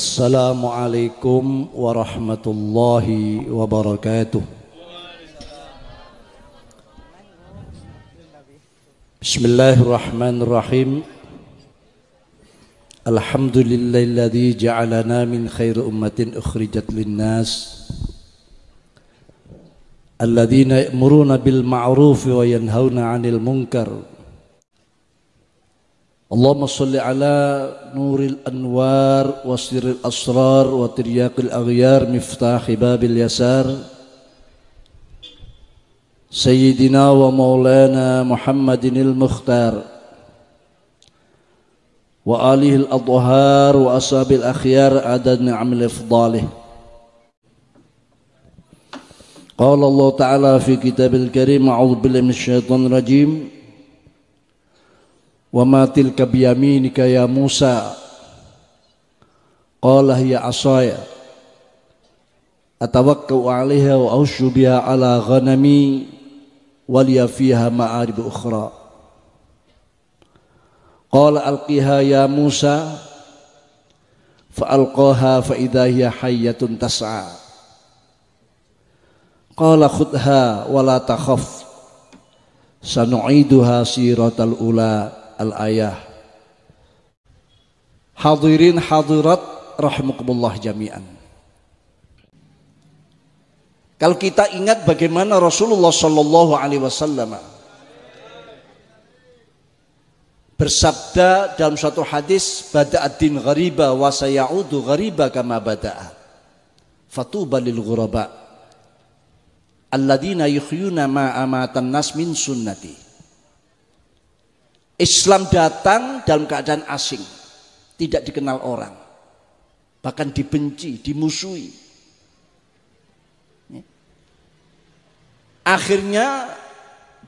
السلام عليكم ورحمة الله وبركاته بسم الله الرحمن الرحيم الحمد لله الذي جعلنا من خير أمة أخرجت للناس الذين يأمرون بالمعروف وينهون عن المنكر اللهم صل على نور الأنوار وسر الأسرار وترياق الأغيار مفتاح باب اليسار سيدنا ومولانا محمد المختار وآله الأطهار وأصحاب الأخيار عدد نعم الإفضال قال الله تعالى في كتاب الكريم أعوذ بالله من الشيطان الرجيم wa ma tilka biyaminika ya Musa qala hiya asaya atawakkau 'alaiha wa aushu 'ala ghanami wa liya fiha ma'arib ukhra qala alqiha ya Musa fa alqaha fa idha hiya hayyatun tas'a qala khudha wa la takhaf sanu'iduha ula' al-ayah. Hadirin hadirat rahmukumullah jami'an. Kalau kita ingat bagaimana Rasulullah sallallahu alaihi wasallam bersabda dalam suatu hadis bada'ad-din ghariba wa sayaudu ghariba kama bada'a fatuba lil ghuraba alladina yuhyuna ma amatan nas min sunnati Islam datang dalam keadaan asing, tidak dikenal orang, bahkan dibenci, dimusuhi. Ya. Akhirnya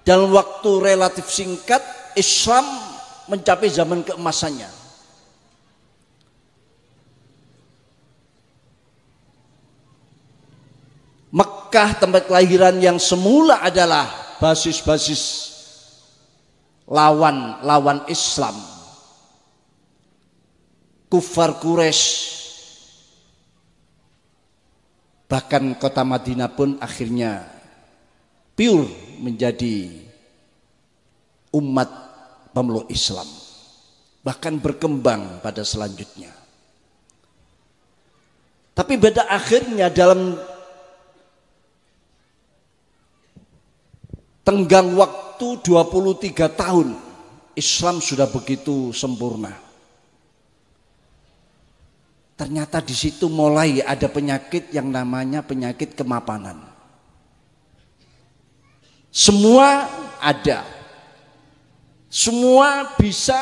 dalam waktu relatif singkat Islam mencapai zaman keemasannya. Mekah, tempat kelahiran yang semula adalah basis-basis lawan-lawan Islam. Kufar Quraisy bahkan kota Madinah pun akhirnya pure menjadi umat pemeluk Islam bahkan berkembang pada selanjutnya tapi beda akhirnya dalam tenggang waktu waktu 23 tahun Islam sudah begitu sempurna. Ternyata di situ mulai ada penyakit yang namanya penyakit kemapanan. Semua ada. Semua bisa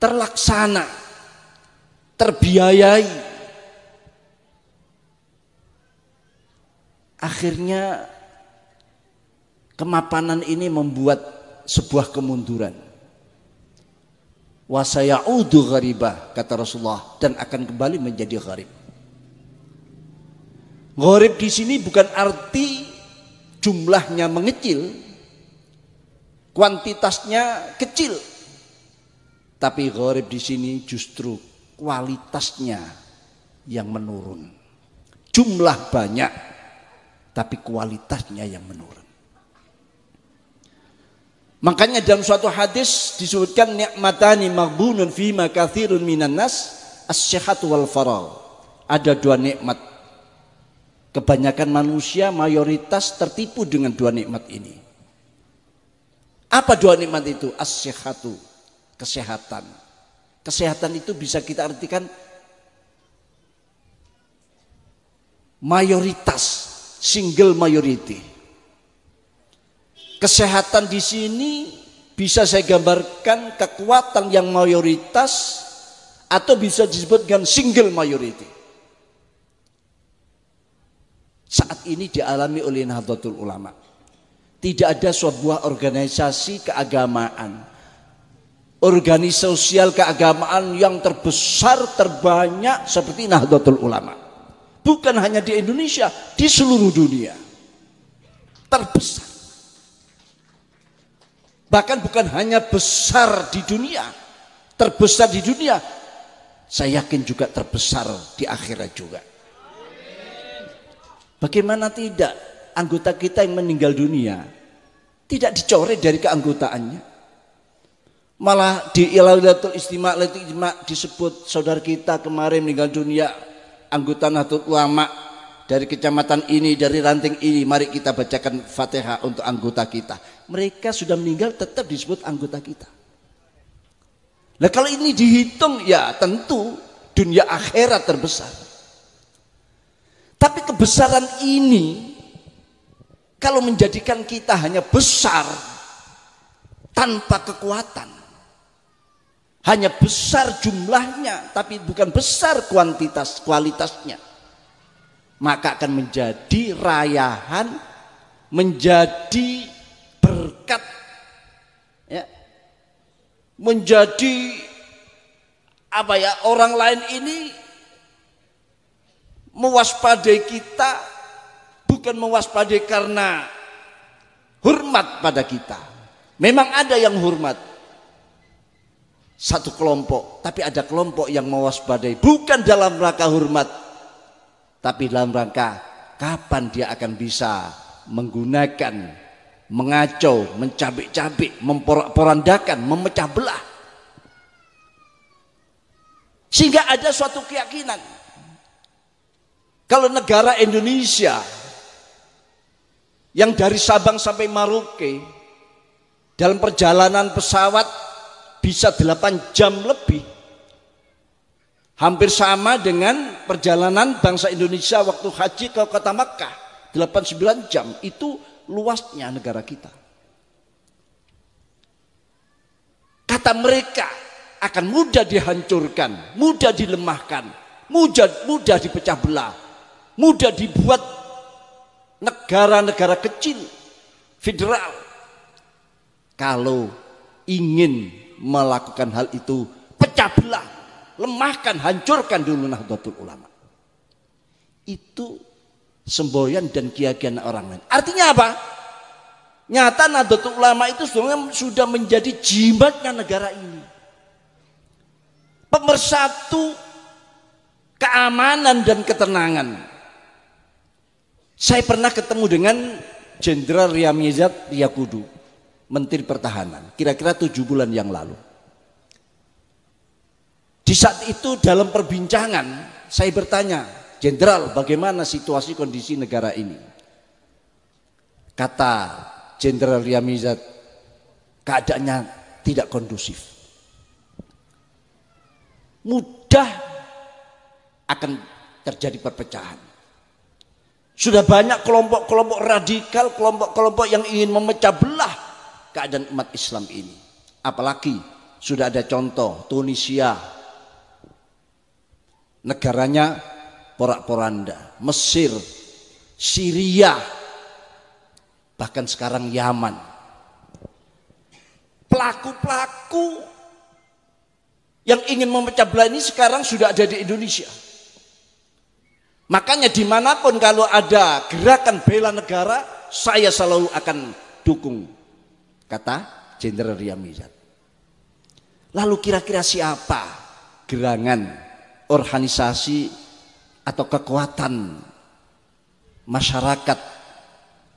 terlaksana, terbiayai. Akhirnya Kemapanan ini membuat sebuah kemunduran. Wasayaudu gharibah kata Rasulullah dan akan kembali menjadi gharib. Gharib di sini bukan arti jumlahnya mengecil, kuantitasnya kecil. Tapi gharib di sini justru kualitasnya yang menurun. Jumlah banyak tapi kualitasnya yang menurun. Makanya dalam suatu hadis disebutkan nikmatani maghbunun fi makathirun minan nas as-sihat wal faral. Ada dua nikmat. Kebanyakan manusia mayoritas tertipu dengan dua nikmat ini. Apa dua nikmat itu? As-sihatu, kesehatan. Kesehatan itu bisa kita artikan mayoritas, single majority Kesehatan di sini bisa saya gambarkan kekuatan yang mayoritas atau bisa disebut dengan single majority. Saat ini dialami oleh Nahdlatul Ulama. Tidak ada sebuah organisasi keagamaan organisasi sosial keagamaan yang terbesar terbanyak seperti Nahdlatul Ulama. Bukan hanya di Indonesia, di seluruh dunia. Terbesar bahkan bukan hanya besar di dunia, terbesar di dunia, saya yakin juga terbesar di akhirat juga. Bagaimana tidak anggota kita yang meninggal dunia tidak dicoret dari keanggotaannya. Malah di Ilailatul istimak, istimak disebut saudara kita kemarin meninggal dunia anggota Nahdlatul Ulama dari kecamatan ini, dari ranting ini, mari kita bacakan Fatihah untuk anggota kita mereka sudah meninggal tetap disebut anggota kita. Nah kalau ini dihitung ya tentu dunia akhirat terbesar. Tapi kebesaran ini kalau menjadikan kita hanya besar tanpa kekuatan. Hanya besar jumlahnya tapi bukan besar kuantitas kualitasnya. Maka akan menjadi rayahan menjadi berkat ya, menjadi apa ya orang lain ini mewaspadai kita bukan mewaspadai karena hormat pada kita. Memang ada yang hormat satu kelompok, tapi ada kelompok yang mewaspadai bukan dalam rangka hormat, tapi dalam rangka kapan dia akan bisa menggunakan mengacau, mencabik-cabik, memporandakan, memecah belah. Sehingga ada suatu keyakinan. Kalau negara Indonesia yang dari Sabang sampai Maroke dalam perjalanan pesawat bisa 8 jam lebih hampir sama dengan perjalanan bangsa Indonesia waktu haji ke kota Makkah 8-9 jam itu luasnya negara kita. Kata mereka akan mudah dihancurkan, mudah dilemahkan, mudah, mudah dipecah belah, mudah dibuat negara-negara kecil, federal. Kalau ingin melakukan hal itu, pecah belah, lemahkan, hancurkan dulu Nahdlatul Ulama. Itu semboyan dan keyakinan orang lain. Artinya apa? Nyata Nahdlatul Ulama itu sebenarnya sudah menjadi jimatnya negara ini. Pemersatu keamanan dan ketenangan. Saya pernah ketemu dengan Jenderal Riamizat Riyakudu, Menteri Pertahanan, kira-kira tujuh bulan yang lalu. Di saat itu dalam perbincangan, saya bertanya, Jenderal, bagaimana situasi kondisi negara ini? Kata Jenderal Riamizat, keadaannya tidak kondusif. Mudah akan terjadi perpecahan. Sudah banyak kelompok-kelompok radikal, kelompok-kelompok yang ingin memecah belah keadaan umat Islam ini. Apalagi sudah ada contoh Tunisia. Negaranya porak-poranda, Mesir, Syria, bahkan sekarang Yaman. Pelaku-pelaku yang ingin memecah belah ini sekarang sudah ada di Indonesia. Makanya dimanapun kalau ada gerakan bela negara, saya selalu akan dukung. Kata Jenderal Riamizat. Lalu kira-kira siapa gerangan organisasi atau kekuatan masyarakat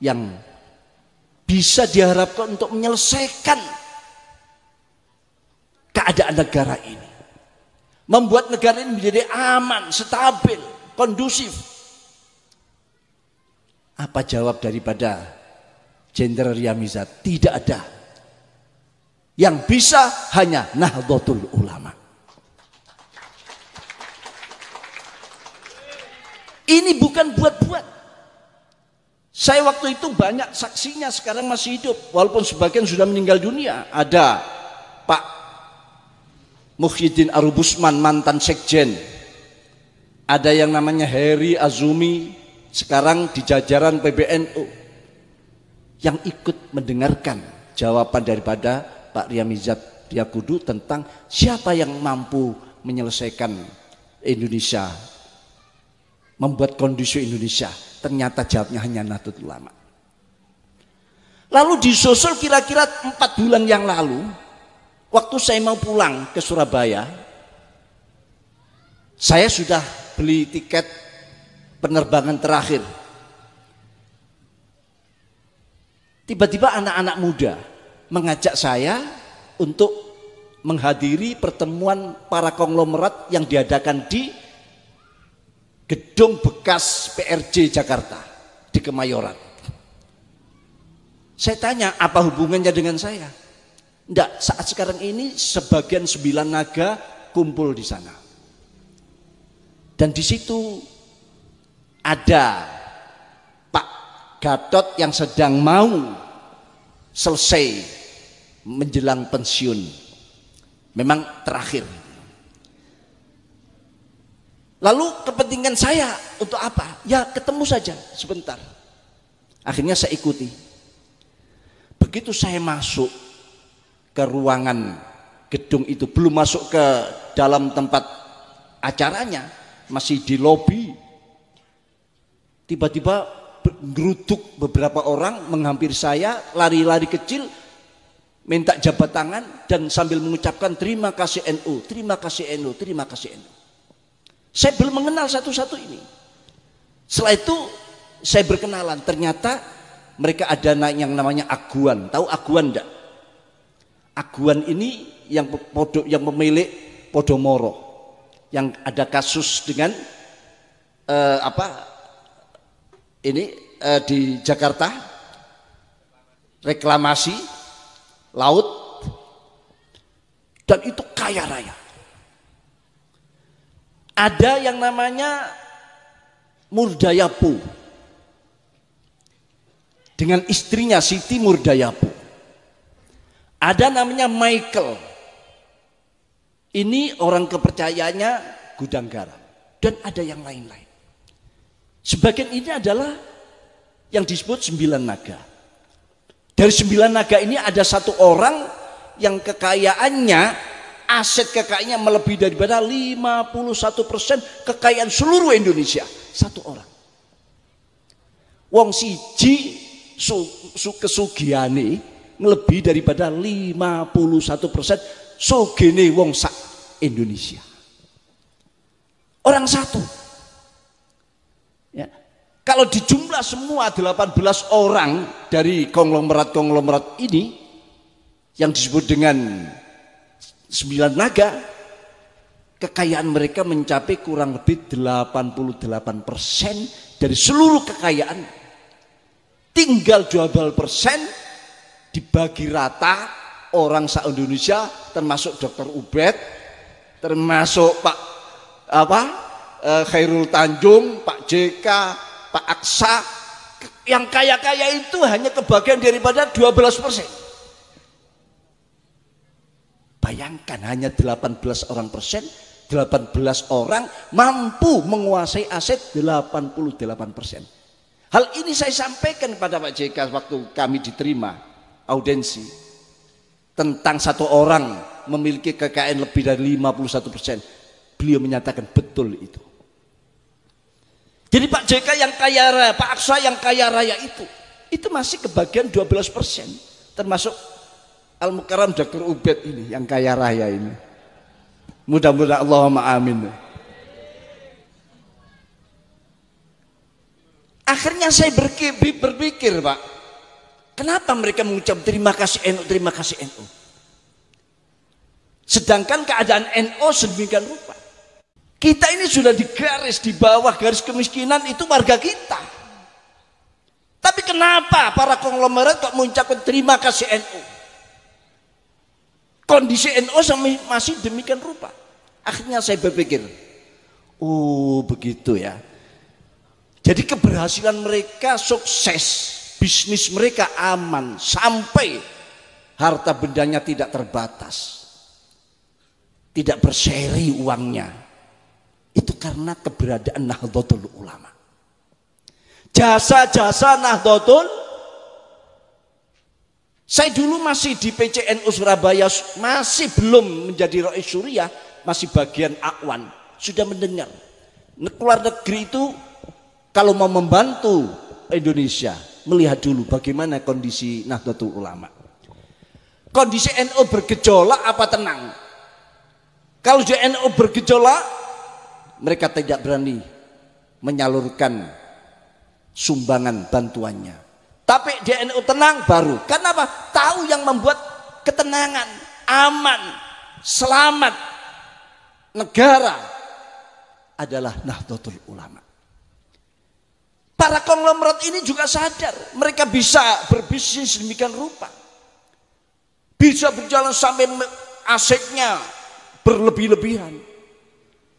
yang bisa diharapkan untuk menyelesaikan keadaan negara ini. Membuat negara ini menjadi aman, stabil, kondusif. Apa jawab daripada Jenderal Riyamizat? Tidak ada. Yang bisa hanya Nahdlatul Ulama. Ini bukan buat-buat. Saya waktu itu banyak saksinya sekarang masih hidup. Walaupun sebagian sudah meninggal dunia. Ada Pak Muhyiddin Arubusman, mantan sekjen. Ada yang namanya Heri Azumi, sekarang di jajaran PBNU. Yang ikut mendengarkan jawaban daripada Pak Riamizat Diakudu tentang siapa yang mampu menyelesaikan Indonesia membuat kondisi Indonesia? Ternyata jawabnya hanya Nahdlatul Ulama. Lalu disusul kira-kira empat bulan yang lalu, waktu saya mau pulang ke Surabaya, saya sudah beli tiket penerbangan terakhir. Tiba-tiba anak-anak muda mengajak saya untuk menghadiri pertemuan para konglomerat yang diadakan di gedung bekas PRJ Jakarta di Kemayoran. Saya tanya apa hubungannya dengan saya? Tidak, saat sekarang ini sebagian sembilan naga kumpul di sana. Dan di situ ada Pak Gatot yang sedang mau selesai menjelang pensiun. Memang terakhir Lalu kepentingan saya untuk apa? Ya ketemu saja sebentar. Akhirnya saya ikuti. Begitu saya masuk ke ruangan gedung itu, belum masuk ke dalam tempat acaranya, masih di lobi. Tiba-tiba geruduk beberapa orang menghampiri saya, lari-lari kecil, minta jabat tangan dan sambil mengucapkan terima kasih NU, terima kasih NU, terima kasih NU. Saya belum mengenal satu-satu ini. Setelah itu saya berkenalan. Ternyata mereka ada yang namanya aguan. Tahu aguan enggak? Aguan ini yang podo, yang memilih Podomoro yang ada kasus dengan uh, apa ini uh, di Jakarta reklamasi laut dan itu kaya raya ada yang namanya Murdayapu. Dengan istrinya Siti Murdayapu. Ada namanya Michael. Ini orang kepercayaannya gudang garam. Dan ada yang lain-lain. Sebagian ini adalah yang disebut sembilan naga. Dari sembilan naga ini ada satu orang yang kekayaannya aset kekayaannya melebihi daripada 51% kekayaan seluruh Indonesia. Satu orang. Wong siji su, su, kesugiane melebihi daripada 51% sugene wong sak Indonesia. Orang satu. Ya. Kalau dijumlah semua 18 orang dari konglomerat-konglomerat ini yang disebut dengan sembilan naga, kekayaan mereka mencapai kurang lebih 88 persen dari seluruh kekayaan. Tinggal dua belas persen dibagi rata orang sa Indonesia termasuk Dr. Ubed, termasuk Pak apa eh, Khairul Tanjung, Pak JK, Pak Aksa yang kaya-kaya itu hanya kebagian daripada 12 persen. Bayangkan hanya 18 orang persen, 18 orang mampu menguasai aset 88 persen. Hal ini saya sampaikan kepada Pak JK waktu kami diterima audensi tentang satu orang memiliki KKN lebih dari 51 persen. Beliau menyatakan betul itu. Jadi Pak JK yang kaya raya, Pak Aksa yang kaya raya itu, itu masih kebagian 12 persen, termasuk Al Mukarram Dr. Ubed ini yang kaya raya ini. Mudah-mudahan Allahumma amin. Akhirnya saya berkibir, berpikir, Pak. Kenapa mereka mengucap terima kasih NU, terima kasih NU? Sedangkan keadaan NU sedemikian rupa. Kita ini sudah digaris garis, di bawah garis kemiskinan itu warga kita. Tapi kenapa para konglomerat kok mengucapkan terima kasih NU? kondisi NU NO masih demikian rupa. Akhirnya saya berpikir, oh begitu ya. Jadi keberhasilan mereka sukses, bisnis mereka aman sampai harta bendanya tidak terbatas. Tidak berseri uangnya. Itu karena keberadaan Nahdlatul Ulama. Jasa-jasa Nahdlatul saya dulu masih di PCNU Surabaya, masih belum menjadi Rois Suriah, masih bagian Akwan. Sudah mendengar. Keluar negeri itu kalau mau membantu Indonesia, melihat dulu bagaimana kondisi Nahdlatul Ulama. Kondisi NU NO bergejolak apa tenang? Kalau di NU bergejolak, mereka tidak berani menyalurkan sumbangan bantuannya tapi di NU tenang baru. Karena apa? Tahu yang membuat ketenangan, aman, selamat negara adalah Nahdlatul Ulama. Para konglomerat ini juga sadar, mereka bisa berbisnis demikian rupa. Bisa berjalan sampai asetnya berlebih-lebihan.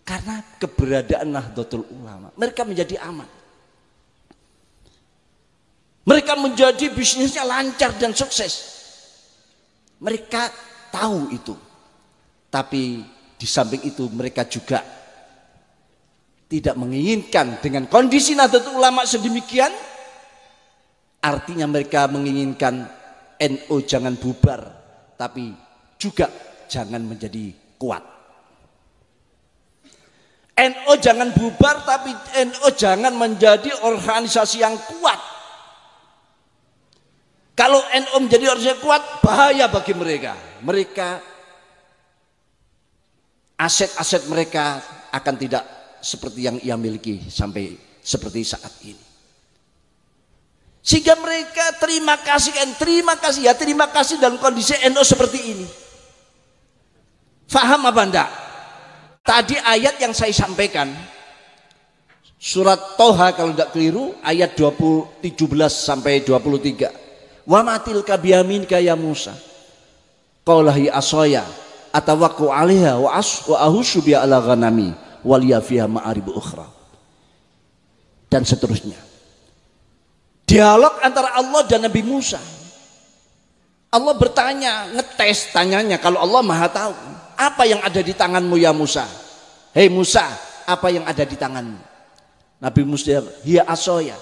Karena keberadaan Nahdlatul Ulama, mereka menjadi aman. Mereka menjadi bisnisnya lancar dan sukses. Mereka tahu itu. Tapi di samping itu mereka juga tidak menginginkan dengan kondisi Nahdlatul Ulama sedemikian artinya mereka menginginkan NO jangan bubar tapi juga jangan menjadi kuat. NO jangan bubar tapi NO jangan menjadi organisasi yang kuat. Kalau NU menjadi yang kuat, bahaya bagi mereka. Mereka aset-aset mereka akan tidak seperti yang ia miliki sampai seperti saat ini. Sehingga mereka terima kasih dan terima kasih ya terima kasih dalam kondisi NU seperti ini. Faham apa enggak? Tadi ayat yang saya sampaikan surat Toha kalau tidak keliru ayat 17 sampai 23. Wa matil kabiamin kaya Musa. Qaulahi asoya atawaku alihah wa as wa ahusu bi ala ghanami waliya fiha ma'aribu ukhra. Dan seterusnya. Dialog antara Allah dan Nabi Musa. Allah bertanya, ngetes tanyanya kalau Allah Maha tahu. Apa yang ada di tanganmu ya Musa? Hei Musa, apa yang ada di tanganmu? Nabi Musa, ya asoya.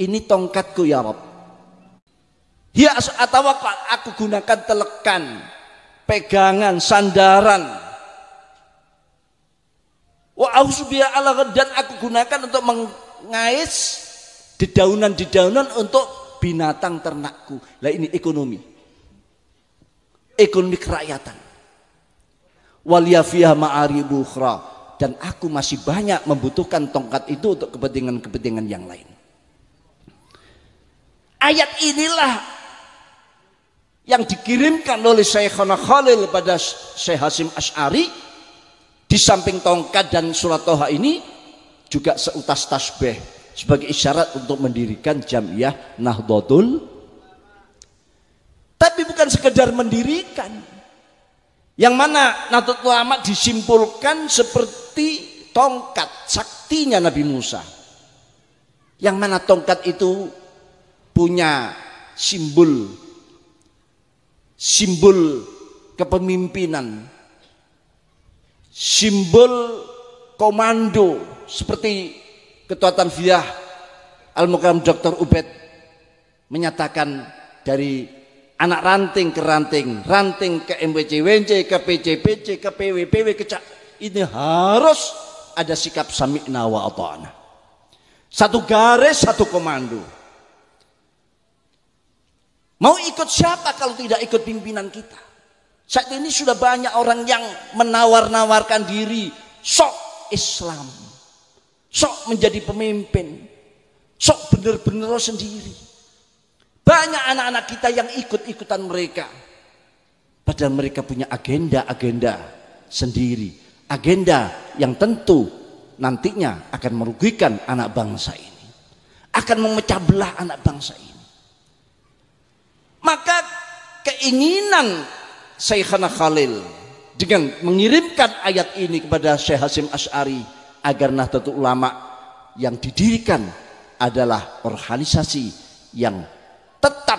Ini tongkatku ya Rabb. Ya apa? aku gunakan telekan, pegangan, sandaran. Wa ausbiya ala dan aku gunakan untuk mengais dedaunan-dedaunan untuk binatang ternakku. Lah ini ekonomi. Ekonomi kerakyatan. Waliyafiyah ma'ari ukhra. Dan aku masih banyak membutuhkan tongkat itu untuk kepentingan-kepentingan yang lain. Ayat inilah yang dikirimkan oleh Syekhona Khalil pada Syekh Hasim Ash'ari di samping tongkat dan surat toha ini juga seutas tasbih sebagai isyarat untuk mendirikan jamiah Nahdlatul tapi bukan sekedar mendirikan yang mana Nahdlatul Ulama disimpulkan seperti tongkat saktinya Nabi Musa yang mana tongkat itu punya simbol simbol kepemimpinan, simbol komando seperti Ketua Tanfiyah Al-Mukarram Dr. Ubed menyatakan dari anak ranting ke ranting, ranting ke MWC, WNC, ke PCPC, ke PWPW, ke CAK. Ini harus ada sikap sami'na wa ata'na. Satu garis, satu komando. Mau ikut siapa kalau tidak ikut pimpinan kita? Saat ini sudah banyak orang yang menawar-nawarkan diri sok Islam. Sok menjadi pemimpin. Sok benar-benar sendiri. Banyak anak-anak kita yang ikut-ikutan mereka. Padahal mereka punya agenda-agenda sendiri. Agenda yang tentu nantinya akan merugikan anak bangsa ini. Akan memecah belah anak bangsa ini. keinginan Syekhana Khalil dengan mengirimkan ayat ini kepada Syekh Hasim Ash'ari agar Nahdlatul Ulama yang didirikan adalah organisasi yang tetap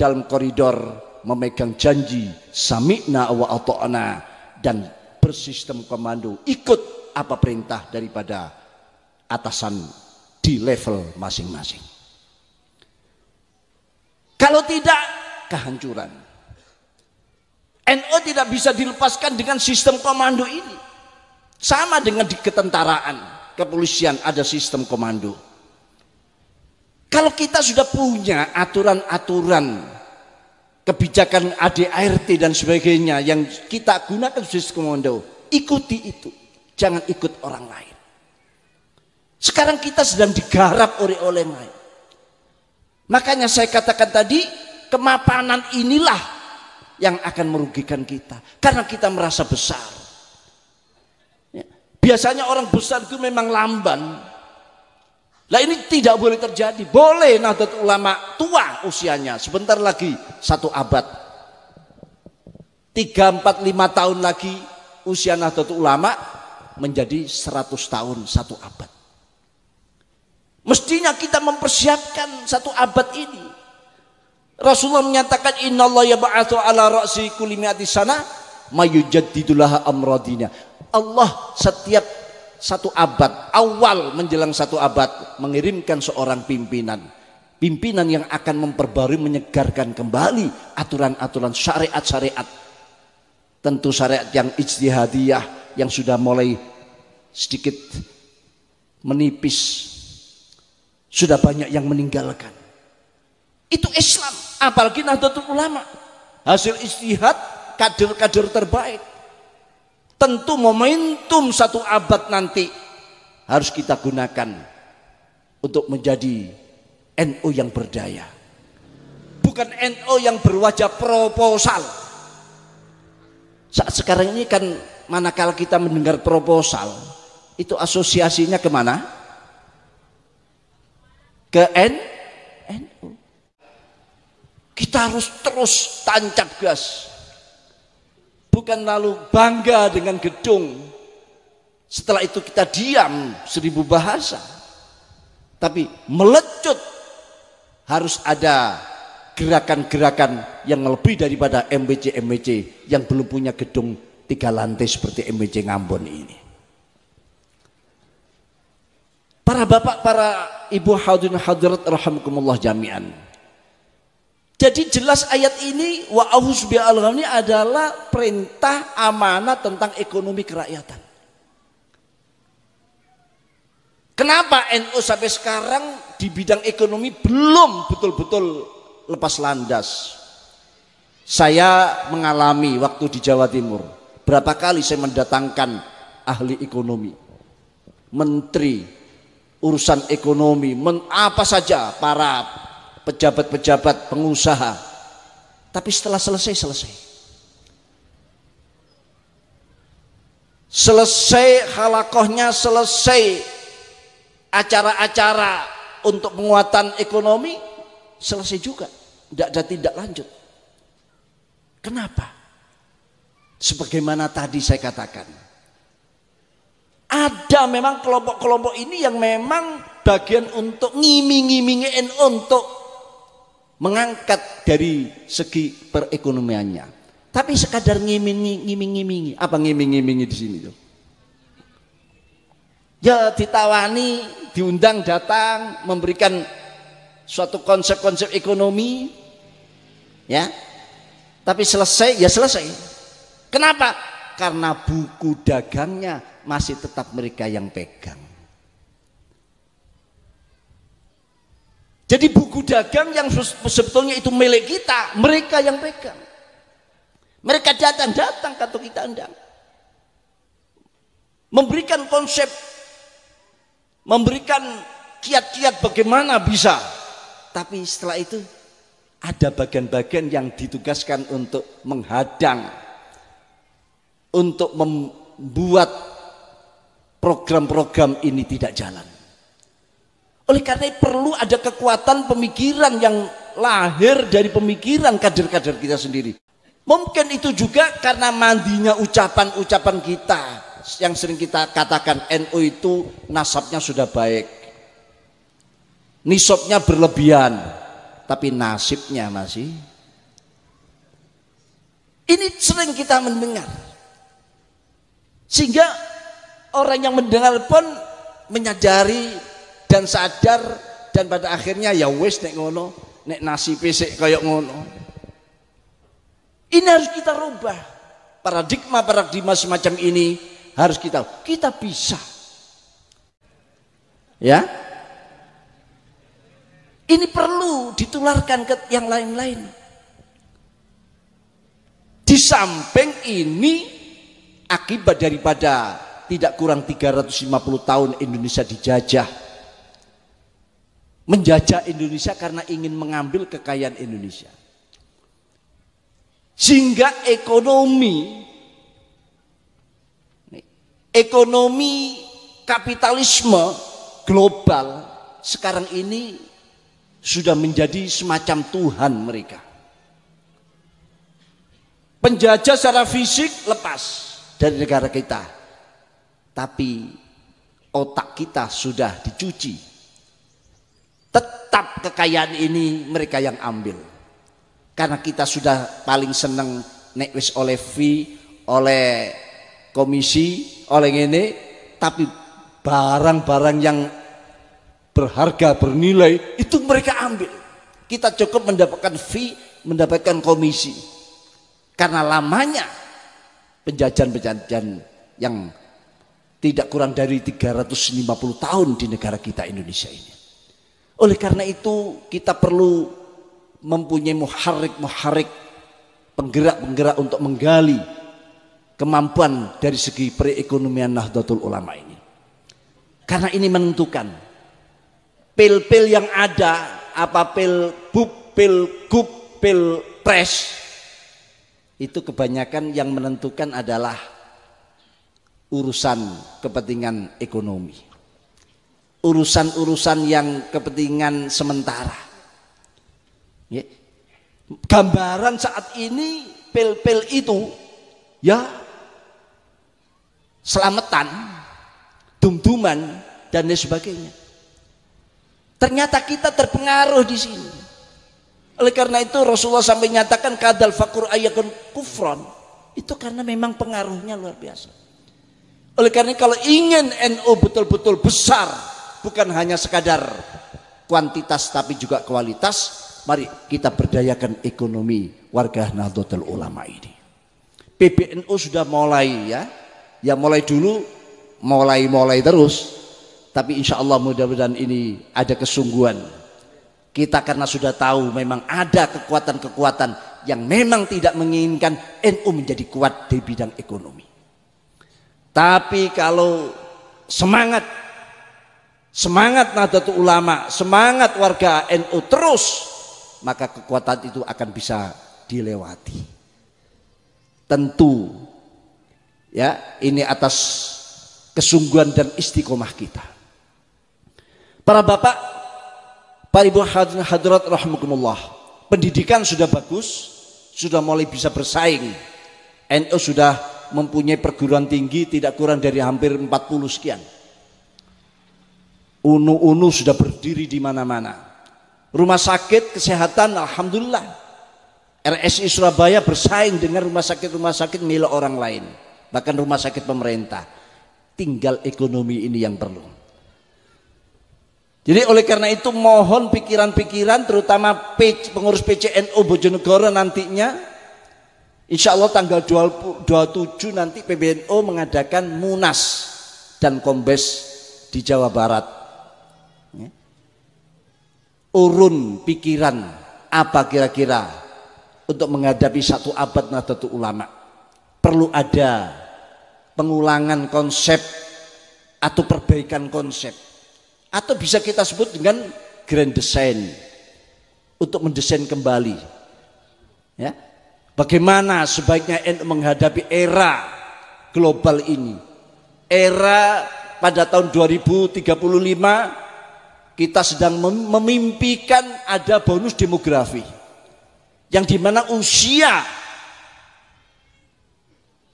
dalam koridor memegang janji sami'na wa ato'na dan bersistem komando ikut apa perintah daripada atasan di level masing-masing. Kalau tidak kehancuran. NO tidak bisa dilepaskan dengan sistem komando ini. Sama dengan di ketentaraan, kepolisian ada sistem komando. Kalau kita sudah punya aturan-aturan kebijakan ADART dan sebagainya yang kita gunakan sistem komando, ikuti itu. Jangan ikut orang lain. Sekarang kita sedang digarap oleh orang lain. Makanya saya katakan tadi, Kemapanan inilah yang akan merugikan kita karena kita merasa besar. Ya. Biasanya orang besar itu memang lamban. Lah ini tidak boleh terjadi. Boleh nadat Ulama tua usianya, sebentar lagi satu abad. tiga empat lima tahun lagi usia Nahdlatul Ulama menjadi seratus tahun satu abad. Mestinya kita mempersiapkan satu abad ini. Rasulullah menyatakan innallaha yab'atsu ala ra'si kulli mi'ati sana mayujaddidulaha amradina. Allah setiap satu abad, awal menjelang satu abad mengirimkan seorang pimpinan. Pimpinan yang akan memperbarui menyegarkan kembali aturan-aturan syariat-syariat. Tentu syariat yang ijtihadiyah yang sudah mulai sedikit menipis. Sudah banyak yang meninggalkan. Itu Islam apalagi Nahdlatul Ulama. Hasil istihad kader-kader terbaik. Tentu momentum satu abad nanti harus kita gunakan untuk menjadi NU NO yang berdaya. Bukan NU NO yang berwajah proposal. Saat sekarang ini kan manakala kita mendengar proposal, itu asosiasinya kemana? Ke N, NU. Kita harus terus tancap gas. Bukan lalu bangga dengan gedung. Setelah itu kita diam seribu bahasa. Tapi melecut harus ada gerakan-gerakan yang lebih daripada MBC-MBC yang belum punya gedung tiga lantai seperti MBC Ngambon ini. Para bapak, para ibu hadirin hadirat rahimakumullah jami'an. Jadi jelas ayat ini wa bi al ini adalah perintah amanah tentang ekonomi kerakyatan. Kenapa NU sampai sekarang di bidang ekonomi belum betul-betul lepas landas? Saya mengalami waktu di Jawa Timur, berapa kali saya mendatangkan ahli ekonomi, menteri urusan ekonomi, men, apa saja para pejabat-pejabat, pengusaha. Tapi setelah selesai, selesai. Selesai halakohnya, selesai acara-acara untuk penguatan ekonomi, selesai juga. Tidak ada tidak lanjut. Kenapa? Sebagaimana tadi saya katakan. Ada memang kelompok-kelompok ini yang memang bagian untuk ngiming ngimingin untuk mengangkat dari segi perekonomiannya. Tapi sekadar ngiming-ngimingi, apa ngiming-ngimingi di sini tuh? Ya ditawani, diundang datang, memberikan suatu konsep-konsep ekonomi, ya. Tapi selesai, ya selesai. Kenapa? Karena buku dagangnya masih tetap mereka yang pegang. Jadi buku dagang yang sebetulnya itu milik kita, mereka yang pegang. Mereka datang-datang kantor kita anda. Memberikan konsep, memberikan kiat-kiat bagaimana bisa. Tapi setelah itu ada bagian-bagian yang ditugaskan untuk menghadang, untuk membuat program-program ini tidak jalan. Oleh karena itu perlu ada kekuatan pemikiran yang lahir dari pemikiran kader-kader kita sendiri. Mungkin itu juga karena mandinya ucapan-ucapan kita yang sering kita katakan NU itu nasabnya sudah baik. Nisabnya berlebihan, tapi nasibnya masih. Ini sering kita mendengar. Sehingga orang yang mendengar pun menyadari dan sadar dan pada akhirnya ya wes nek ngono nek nasi pesek kayak ngono ini harus kita rubah paradigma paradigma semacam ini harus kita kita bisa ya ini perlu ditularkan ke yang lain-lain di samping ini akibat daripada tidak kurang 350 tahun Indonesia dijajah menjajah Indonesia karena ingin mengambil kekayaan Indonesia. Sehingga ekonomi ekonomi kapitalisme global sekarang ini sudah menjadi semacam Tuhan mereka. Penjajah secara fisik lepas dari negara kita. Tapi otak kita sudah dicuci tetap kekayaan ini mereka yang ambil karena kita sudah paling seneng nek wis oleh fee oleh komisi oleh ini tapi barang-barang yang berharga bernilai itu mereka ambil kita cukup mendapatkan fee mendapatkan komisi karena lamanya penjajahan-penjajahan yang tidak kurang dari 350 tahun di negara kita Indonesia ini oleh karena itu kita perlu mempunyai muharik-muharik penggerak-penggerak untuk menggali kemampuan dari segi perekonomian Nahdlatul Ulama ini. Karena ini menentukan pil-pil yang ada apa pil bub, pil gub, pil pres itu kebanyakan yang menentukan adalah urusan kepentingan ekonomi urusan-urusan yang kepentingan sementara. Ya. Gambaran saat ini pil-pil itu ya selamatan, duman dan lain sebagainya. Ternyata kita terpengaruh di sini. Oleh karena itu Rasulullah sampai nyatakan kadal fakur ayakun kufron. Itu karena memang pengaruhnya luar biasa. Oleh karena kalau ingin NU NO betul-betul besar, bukan hanya sekadar kuantitas tapi juga kualitas. Mari kita berdayakan ekonomi warga Nahdlatul Ulama ini. PBNU sudah mulai ya. Ya mulai dulu, mulai-mulai terus. Tapi insya Allah mudah-mudahan ini ada kesungguhan. Kita karena sudah tahu memang ada kekuatan-kekuatan yang memang tidak menginginkan NU menjadi kuat di bidang ekonomi. Tapi kalau semangat semangat Nahdlatul Ulama, semangat warga NU terus, maka kekuatan itu akan bisa dilewati. Tentu ya, ini atas kesungguhan dan istiqomah kita. Para bapak, para ibu hadirat rahimakumullah. Pendidikan sudah bagus, sudah mulai bisa bersaing. NU sudah mempunyai perguruan tinggi tidak kurang dari hampir 40 sekian. Unu-unu sudah berdiri di mana-mana. Rumah sakit kesehatan alhamdulillah. RSI Surabaya bersaing dengan rumah sakit-rumah sakit milik orang lain, bahkan rumah sakit pemerintah. Tinggal ekonomi ini yang perlu. Jadi oleh karena itu mohon pikiran-pikiran terutama pengurus PCNU Bojonegoro nantinya Insya Allah tanggal 27 nanti PBNU mengadakan Munas dan Kombes di Jawa Barat urun pikiran apa kira-kira untuk menghadapi satu abad Nahdlatul Ulama. Perlu ada pengulangan konsep atau perbaikan konsep. Atau bisa kita sebut dengan grand design untuk mendesain kembali. Ya. Bagaimana sebaiknya NU menghadapi era global ini? Era pada tahun 2035 kita sedang memimpikan ada bonus demografi yang dimana usia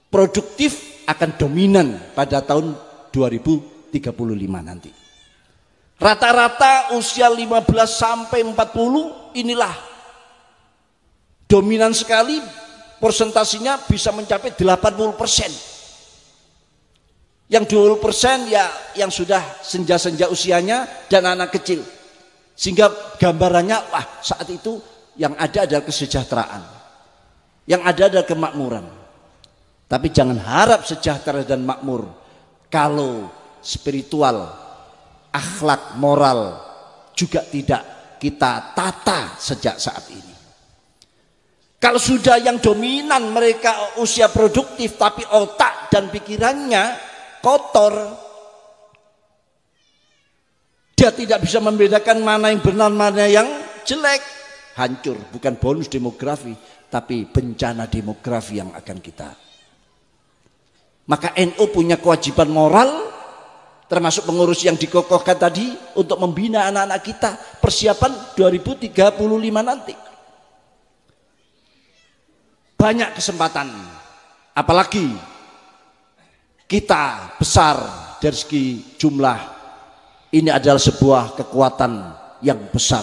produktif akan dominan pada tahun 2035 nanti. Rata-rata usia 15 sampai 40 inilah dominan sekali persentasinya bisa mencapai 80 persen yang 20% ya yang sudah senja-senja usianya dan anak kecil. Sehingga gambarannya wah saat itu yang ada adalah kesejahteraan. Yang ada adalah kemakmuran. Tapi jangan harap sejahtera dan makmur kalau spiritual, akhlak, moral juga tidak kita tata sejak saat ini. Kalau sudah yang dominan mereka usia produktif tapi otak dan pikirannya kotor. Dia tidak bisa membedakan mana yang benar, mana yang jelek. Hancur, bukan bonus demografi, tapi bencana demografi yang akan kita. Maka NU punya kewajiban moral, termasuk pengurus yang dikokohkan tadi, untuk membina anak-anak kita persiapan 2035 nanti. Banyak kesempatan, apalagi kita besar dari segi jumlah ini adalah sebuah kekuatan yang besar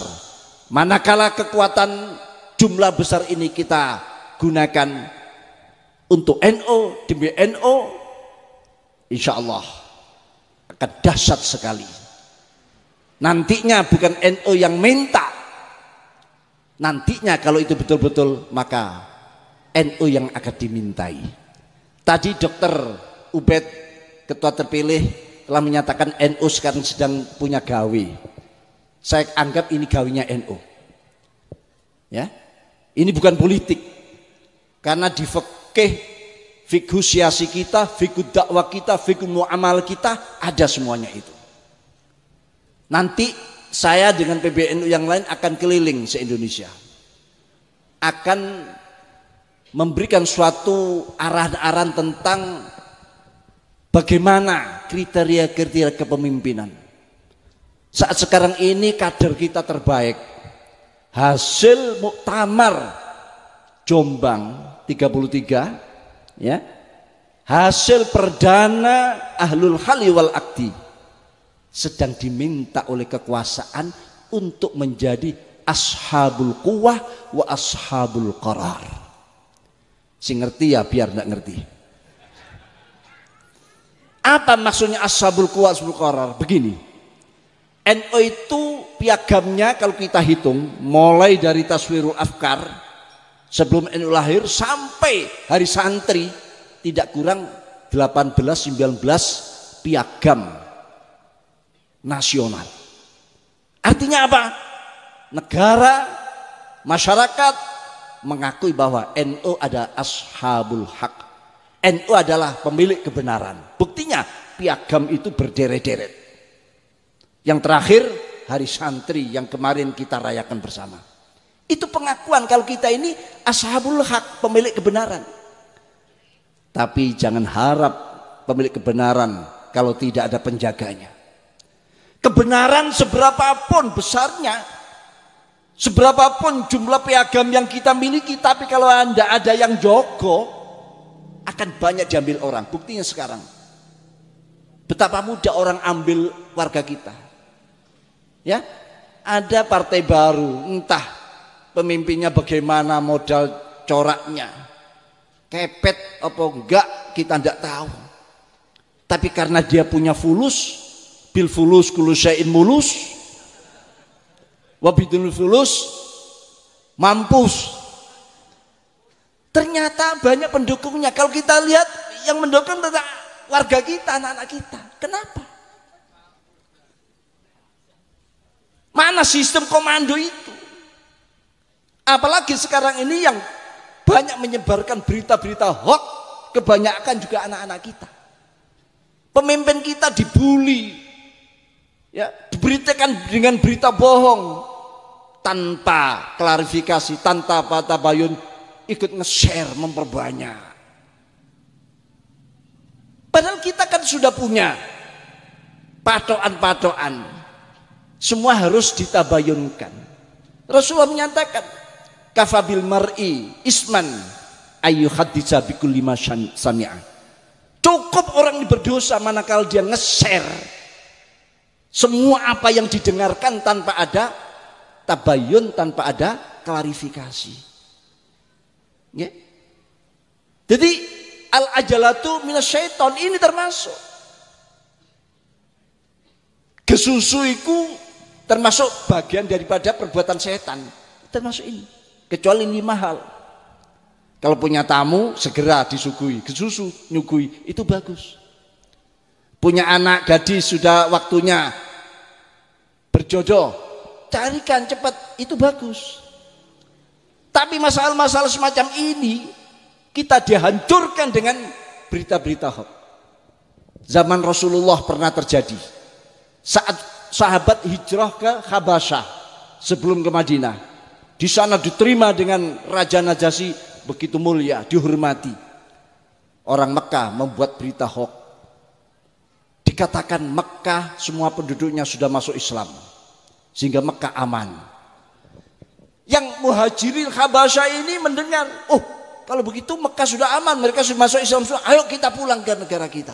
manakala kekuatan jumlah besar ini kita gunakan untuk NO demi NO insya Allah akan dahsyat sekali nantinya bukan NO yang minta nantinya kalau itu betul-betul maka NO yang akan dimintai tadi dokter Ubed ketua terpilih telah menyatakan NU sekarang sedang punya gawe. Saya anggap ini gawinya NU. Ya. Ini bukan politik. Karena di fikih fikhu siasi kita, fikhu dakwah kita, fikhu muamal kita ada semuanya itu. Nanti saya dengan PBNU yang lain akan keliling se-Indonesia. Akan memberikan suatu arahan-arahan tentang Bagaimana kriteria-kriteria kepemimpinan? Saat sekarang ini kader kita terbaik. Hasil muktamar Jombang 33 ya. Hasil perdana Ahlul Hali wal Akti sedang diminta oleh kekuasaan untuk menjadi ashabul kuwah wa ashabul qarar. Si ngerti ya biar enggak ngerti. Apa maksudnya ashabul kuwa ashabul qarar? Begini. NO itu piagamnya kalau kita hitung mulai dari taswirul afkar sebelum NU lahir sampai hari santri tidak kurang 18 19 piagam nasional. Artinya apa? Negara, masyarakat mengakui bahwa NO ada ashabul hak NU adalah pemilik kebenaran. Buktinya piagam itu berderet-deret. Yang terakhir hari santri yang kemarin kita rayakan bersama. Itu pengakuan kalau kita ini ashabul hak, pemilik kebenaran. Tapi jangan harap pemilik kebenaran kalau tidak ada penjaganya. Kebenaran seberapapun besarnya, seberapapun jumlah piagam yang kita miliki, tapi kalau Anda ada yang joko akan banyak diambil orang. Buktinya sekarang. Betapa mudah orang ambil warga kita. Ya, ada partai baru, entah pemimpinnya bagaimana modal coraknya. Kepet apa enggak kita tidak tahu. Tapi karena dia punya fulus, bil fulus kulusain mulus, wabidul fulus mampus Ternyata banyak pendukungnya. Kalau kita lihat yang mendukung tentang warga kita, anak-anak kita. Kenapa? Mana sistem komando itu? Apalagi sekarang ini yang banyak menyebarkan berita-berita hoax, kebanyakan juga anak-anak kita. Pemimpin kita dibully, ya diberitakan dengan berita bohong tanpa klarifikasi, tanpa tabayun, ikut nge-share, memperbanyak. Padahal kita kan sudah punya patoan-patoan. Semua harus ditabayunkan. Rasulullah menyatakan, kafabil mar'i isman ayu haditsa bikul lima sami'a. Cukup orang berdosa manakala dia nge-share semua apa yang didengarkan tanpa ada tabayun, tanpa ada klarifikasi. Ya. Jadi al-ajalatu minas syaiton ini termasuk. kesusuiku termasuk bagian daripada perbuatan setan. Termasuk ini. Kecuali ini mahal. Kalau punya tamu segera disuguhi kesusu nyugui, itu bagus. Punya anak gadis sudah waktunya berjodoh, carikan cepat, itu bagus. Tapi masalah-masalah semacam ini kita dihancurkan dengan berita-berita hoax. Zaman Rasulullah pernah terjadi. Saat sahabat hijrah ke Habasyah sebelum ke Madinah. Di sana diterima dengan Raja Najasyi begitu mulia, dihormati. Orang Mekah membuat berita hoax. Dikatakan Mekah semua penduduknya sudah masuk Islam. Sehingga Mekah aman. Yang muhajirin Habasya ini mendengar, oh kalau begitu Mekah sudah aman, mereka sudah masuk Islam sudah, ayo kita pulang ke negara kita.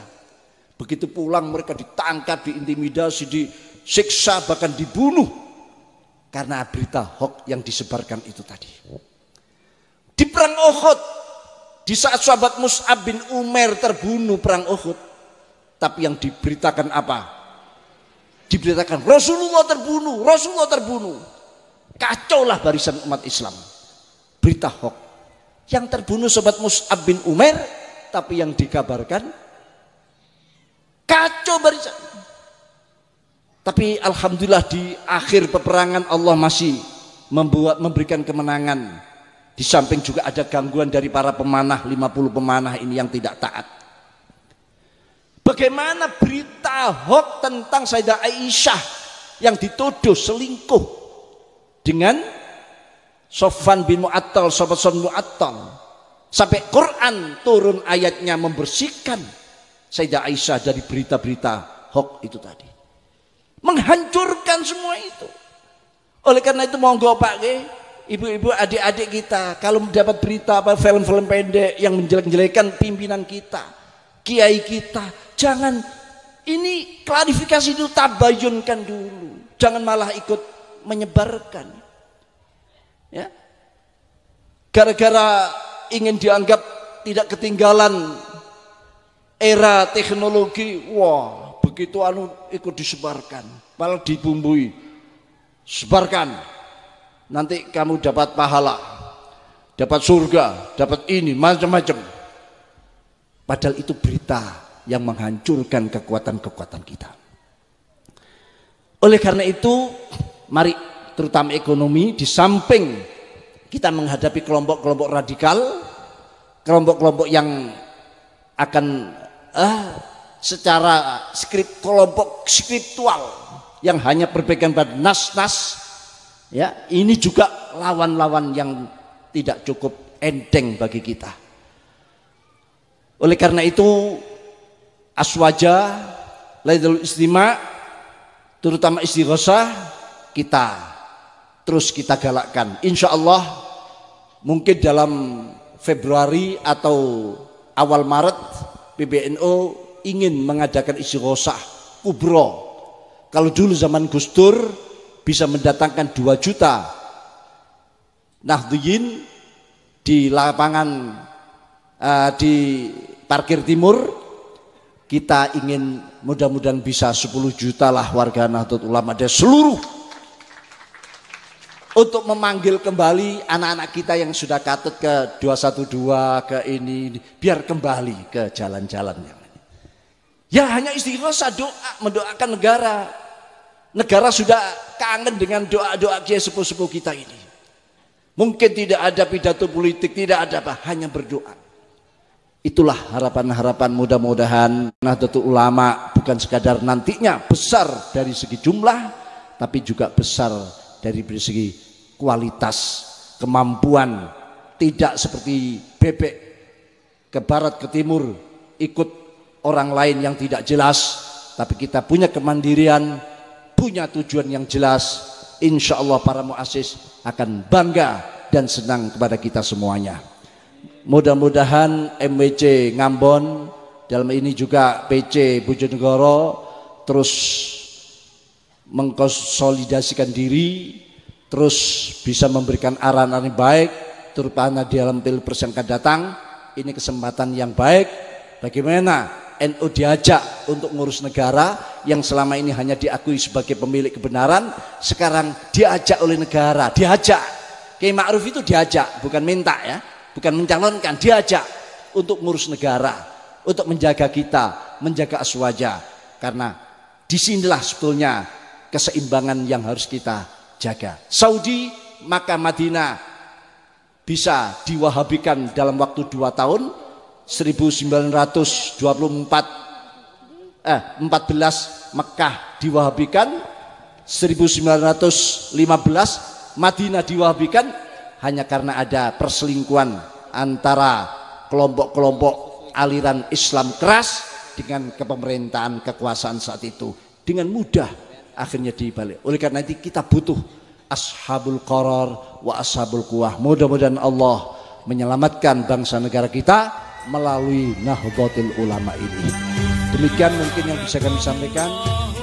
Begitu pulang mereka ditangkap, diintimidasi, disiksa, bahkan dibunuh. Karena berita hoax yang disebarkan itu tadi. Di perang Uhud, di saat sahabat Mus'ab bin Umar terbunuh perang Uhud. Tapi yang diberitakan apa? Diberitakan Rasulullah terbunuh, Rasulullah terbunuh. Kacaulah barisan umat Islam. Berita hoax. Yang terbunuh sobat Mus'ab bin Umar, tapi yang dikabarkan kacau barisan. Tapi alhamdulillah di akhir peperangan Allah masih membuat memberikan kemenangan. Di samping juga ada gangguan dari para pemanah 50 pemanah ini yang tidak taat. Bagaimana berita hoax tentang Sayyidah Aisyah yang dituduh selingkuh dengan Sofan bin Mu'attal, Sofan Mu'attal. Sampai Quran turun ayatnya membersihkan Sayyidah Aisyah dari berita-berita hoax itu tadi. Menghancurkan semua itu. Oleh karena itu monggo Pak G, ibu-ibu adik-adik kita kalau mendapat berita apa film-film pendek yang menjelek-jelekan pimpinan kita, kiai kita, jangan ini klarifikasi itu tabayunkan dulu. Jangan malah ikut menyebarkan. Ya. Gara-gara ingin dianggap tidak ketinggalan era teknologi, wah begitu anu ikut disebarkan, malah dibumbui. Sebarkan, nanti kamu dapat pahala, dapat surga, dapat ini, macam-macam. Padahal itu berita yang menghancurkan kekuatan-kekuatan kita. Oleh karena itu, mari terutama ekonomi di samping kita menghadapi kelompok-kelompok radikal, kelompok-kelompok yang akan ah, secara skrip kelompok skriptual yang hanya berpegang pada nas-nas ya ini juga lawan-lawan yang tidak cukup enteng bagi kita oleh karena itu aswaja laidul istima terutama istighosah kita terus kita galakkan. Insya Allah mungkin dalam Februari atau awal Maret PBNO ingin mengadakan isi rosah kubro. Kalau dulu zaman Gus Dur bisa mendatangkan 2 juta Nahdliyin di lapangan uh, di parkir timur kita ingin mudah-mudahan bisa 10 juta lah warga Nahdlatul Ulama dari seluruh untuk memanggil kembali anak-anak kita yang sudah katut ke 212 ke ini biar kembali ke jalan-jalan yang lain. Ya hanya istighosa doa mendoakan negara. Negara sudah kangen dengan doa-doa kiai sepuh-sepuh kita ini. Mungkin tidak ada pidato politik, tidak ada apa, hanya berdoa. Itulah harapan-harapan mudah-mudahan Nahdlatul Ulama bukan sekadar nantinya besar dari segi jumlah, tapi juga besar dari segi kualitas, kemampuan, tidak seperti bebek ke barat ke timur ikut orang lain yang tidak jelas, tapi kita punya kemandirian, punya tujuan yang jelas, insya Allah para muasis akan bangga dan senang kepada kita semuanya. Mudah-mudahan MWC Ngambon dalam ini juga PC Bojonegoro terus mengkonsolidasikan diri terus bisa memberikan arahan yang baik terutama di dalam pilpres yang akan datang ini kesempatan yang baik bagaimana NU diajak untuk ngurus negara yang selama ini hanya diakui sebagai pemilik kebenaran sekarang diajak oleh negara diajak Kiai Ma'ruf itu diajak bukan minta ya bukan mencalonkan diajak untuk ngurus negara untuk menjaga kita menjaga aswaja karena disinilah sebetulnya keseimbangan yang harus kita jaga. Saudi maka Madinah bisa diwahabikan dalam waktu dua tahun 1924 eh 14 Mekah diwahabikan 1915 Madinah diwahabikan hanya karena ada perselingkuhan antara kelompok-kelompok aliran Islam keras dengan kepemerintahan kekuasaan saat itu dengan mudah akhirnya dibalik. Oleh karena itu kita butuh ashabul qarar wa ashabul kuah. Mudah-mudahan Allah menyelamatkan bangsa negara kita melalui Nahdlatul Ulama ini. Demikian mungkin yang bisa kami sampaikan.